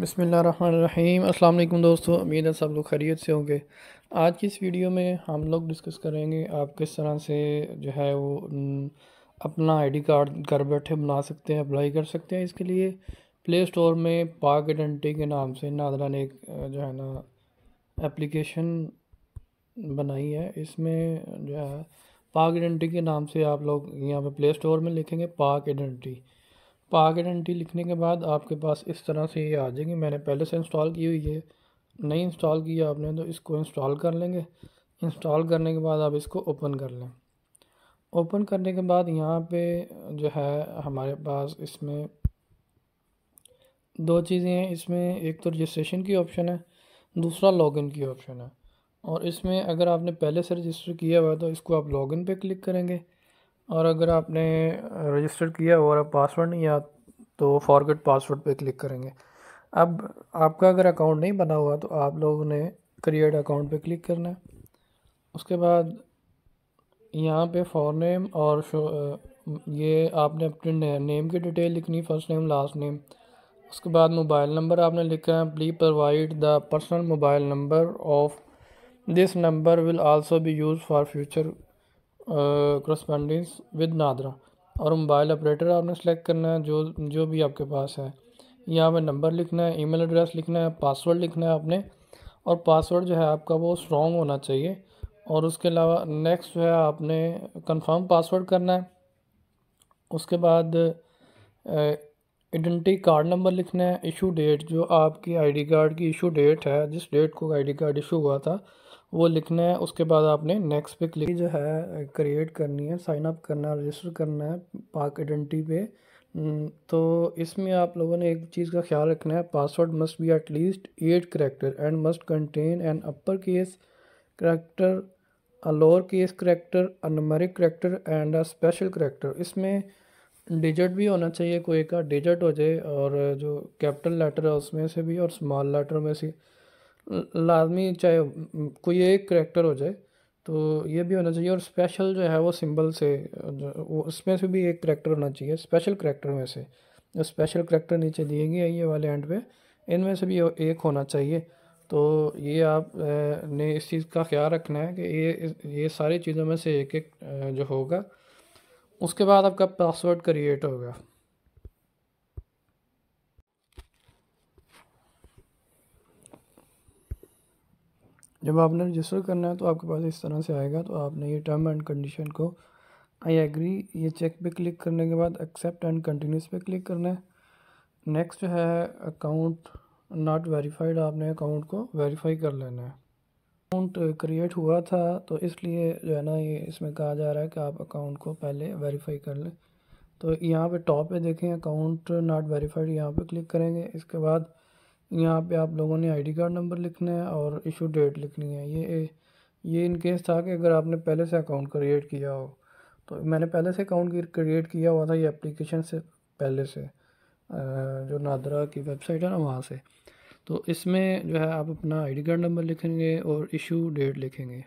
बसमिल अस्सलाम वालेकुम दोस्तों उम्मीद है सब लोग खैरियत से होंगे आज की इस वीडियो में हम लोग डिस्कस करेंगे आप किस तरह से जो है वो अपना आईडी कार्ड घर बैठे बना सकते हैं अप्लाई कर सकते हैं इसके लिए प्ले स्टोर में पाक आइडेंटी के नाम से नादरा ने एक जो है ना एप्लीकेशन बनाई है इसमें जो है पाक आइडेंटिटी के नाम से आप लोग यहाँ पर प्ले स्टोर में लिखेंगे पाक आइडेंटिटी पॉकेट एन लिखने के बाद आपके पास इस तरह से ये आ जाएगी मैंने पहले से इंस्टॉल की हुई है नहीं इंस्टॉल की आपने तो इसको इंस्टॉल कर लेंगे इंस्टॉल करने के बाद आप इसको ओपन कर लें ओपन करने के बाद यहाँ पे जो है हमारे पास इसमें दो चीज़ें हैं इसमें एक तो रजिस्ट्रेशन की ऑप्शन है दूसरा लॉगिन की ऑप्शन है और इसमें अगर आपने पहले से रजिस्टर किया हुआ है तो इसको आप लॉगिन पे क्लिक करेंगे और अगर आपने रजिस्टर किया और अब पासवर्ड नहीं आ तो फॉरगेट पासवर्ड पे क्लिक करेंगे अब आपका अगर अकाउंट नहीं बना हुआ तो आप लोगों ने क्रिएट अकाउंट पे क्लिक करना है उसके बाद यहाँ पे फॉरनेम और ये आपने अपने ने, नेम की डिटेल लिखनी फर्स्ट नेम लास्ट नेम उसके बाद मोबाइल नंबर आपने लिखा है please provide the personal mobile number of this number will also be use for future correspondence with NADRA और मोबाइल ऑपरेटर आपने सेलेक्ट करना है जो जो भी आपके पास है यहाँ पर नंबर लिखना है ईमेल एड्रेस लिखना है पासवर्ड लिखना है आपने और पासवर्ड जो है आपका वो स्ट्रॉन्ग होना चाहिए और उसके अलावा नेक्स्ट जो है आपने कंफर्म पासवर्ड करना है उसके बाद आइडेंटिटी कार्ड नंबर लिखना है इशू डेट जो आपकी आईडी कार्ड की इशू डेट है जिस डेट को आईडी कार्ड इशू हुआ था वो लिखना है उसके बाद आपने नेक्स्ट पे क्लिक जो है क्रिएट करनी है साइन अप करना है रजिस्टर करना है पार्क आइडेंटिटी पे हम्म, तो इसमें आप लोगों ने एक चीज़ का ख्याल रखना है password must be at least eight character and must contain an upper case character a lower case character a numeric character and a special character इसमें डिजिट भी होना चाहिए कोई का डिजिट हो जाए और जो कैपिटल लेटर है उसमें से भी और स्मॉल लेटर में से लाजमी चाहे कोई एक करेक्टर हो जाए तो ये भी होना चाहिए और स्पेशल जो है वो सिंबल से वो उसमें से भी एक करेक्टर होना चाहिए स्पेशल करेक्टर में से जो स्पेशल करेक्टर नीचे दिए गए ये वाले एंड पे इनमें से भी एक होना चाहिए तो ये आप ने इस चीज़ का ख्याल रखना है कि ये ये सारी चीज़ों में से एक एक जो होगा उसके बाद आपका पासवर्ड क्रिएट होगा जब आपने रजिस्टर करना है तो आपके पास इस तरह से आएगा तो आपने ये टर्म एंड कंडीशन को आई एग्री ये चेक पे क्लिक करने के बाद एक्सेप्ट एंड कंटिन्यूस पे क्लिक करना है नेक्स्ट है अकाउंट नॉट वेरीफाइड आपने अकाउंट को वेरीफाई कर लेना है अकाउंट क्रिएट हुआ था तो इसलिए जो है ना ये इसमें कहा जा रहा है कि आप अकाउंट को पहले वेरीफाई कर लें तो यहाँ पे टॉप पे देखें अकाउंट नॉट वेरीफाइड यहाँ पे क्लिक करेंगे इसके बाद यहाँ पे आप लोगों ने आईडी कार्ड नंबर लिखना है और इशू डेट लिखनी है ये ये इन केस था कि अगर आपने पहले से अकाउंट क्रिएट किया हो तो मैंने पहले से अकाउंट क्रिएट किया हुआ था ये एप्लीकेशन से पहले से जो नादरा की वेबसाइट है ना वहाँ से तो इसमें जो है आप अपना आईडी कार्ड नंबर लिखेंगे और इशू डेट लिखेंगे